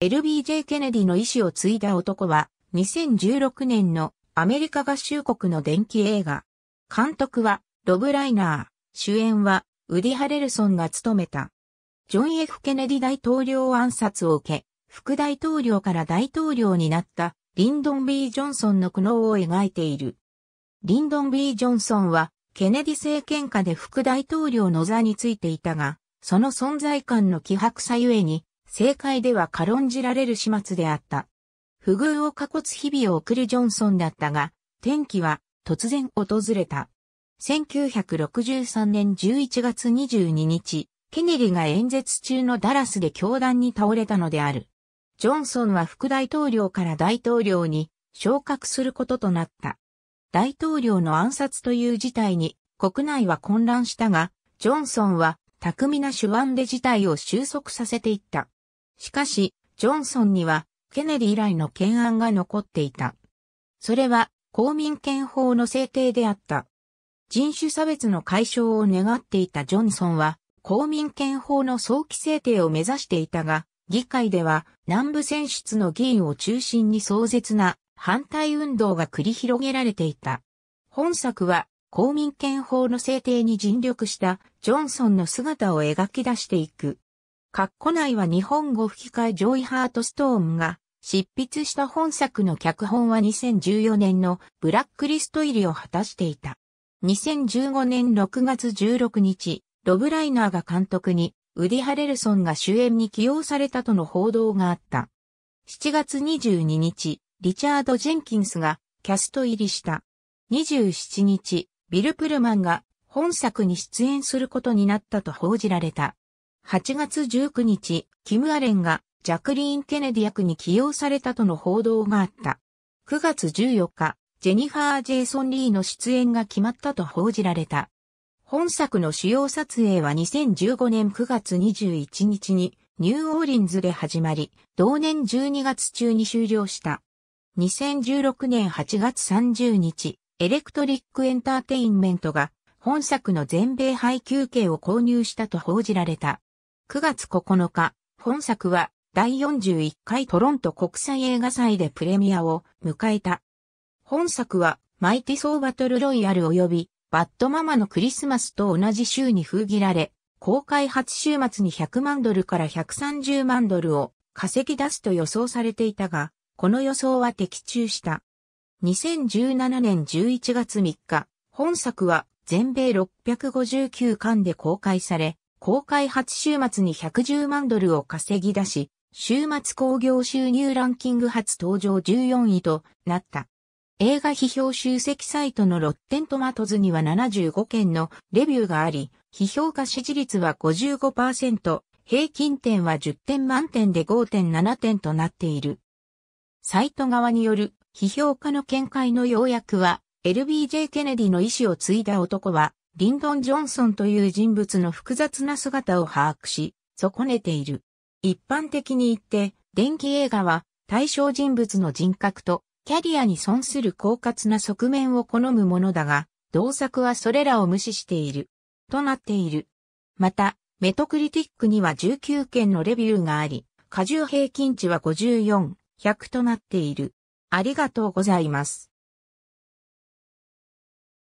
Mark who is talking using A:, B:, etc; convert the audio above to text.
A: LBJ ケネディの意志を継いだ男は、2016年のアメリカ合衆国の電気映画。監督はロブ・ライナー、主演はウディ・ハレルソンが務めた。ジョン・ F・ ケネディ大統領暗殺を受け、副大統領から大統領になったリンドン・ B・ ジョンソンの苦悩を描いている。リンドン・ B・ ジョンソンは、ケネディ政権下で副大統領の座についていたが、その存在感の希薄さゆえに、政界では軽んじられる始末であった。不遇を過骨日々を送るジョンソンだったが、天気は突然訪れた。1963年11月22日、ケネディが演説中のダラスで教団に倒れたのである。ジョンソンは副大統領から大統領に昇格することとなった。大統領の暗殺という事態に国内は混乱したが、ジョンソンは巧みな手腕で事態を収束させていった。しかし、ジョンソンには、ケネディ以来の懸案が残っていた。それは、公民権法の制定であった。人種差別の解消を願っていたジョンソンは、公民権法の早期制定を目指していたが、議会では南部選出の議員を中心に壮絶な反対運動が繰り広げられていた。本作は公民権法の制定に尽力したジョンソンの姿を描き出していく。カッコ内は日本語吹き替えジョイ・ハートストーンが執筆した本作の脚本は2014年のブラックリスト入りを果たしていた。2015年6月16日、ロブ・ライナーが監督にウディ・ハレルソンが主演に起用されたとの報道があった。7月22日、リチャード・ジェンキンスがキャスト入りした。27日、ビル・プルマンが本作に出演することになったと報じられた。8月19日、キム・アレンがジャクリーン・ケネディ役に起用されたとの報道があった。9月14日、ジェニファー・ジェイソン・リーの出演が決まったと報じられた。本作の主要撮影は2015年9月21日にニューオーリンズで始まり、同年12月中に終了した。2016年8月30日、エレクトリックエンターテインメントが本作の全米配給系を購入したと報じられた。9月9日、本作は第41回トロント国際映画祭でプレミアを迎えた。本作はマイティソーバトルロイヤル及びバッドママのクリスマスと同じ週に封切られ、公開初週末に100万ドルから130万ドルを稼ぎ出すと予想されていたが、この予想は的中した。2017年11月3日、本作は全米659巻で公開され、公開初週末に110万ドルを稼ぎ出し、週末興行収入ランキング初登場14位となった。映画批評集積サイトのロッテントマトズには75件のレビューがあり、批評家支持率は55%、平均点は10点満点で5.7点となっている。サイト側による批評家の見解の要約は、LBJ ケネディの意思を継いだ男は、リンドン・ジョンソンという人物の複雑な姿を把握し、損ねている。一般的に言って、電気映画は対象人物の人格とキャリアに損する狡猾な側面を好むものだが、同作はそれらを無視している。となっている。また、メトクリティックには19件のレビューがあり、過重平均値は54、100となっている。ありがとうございます。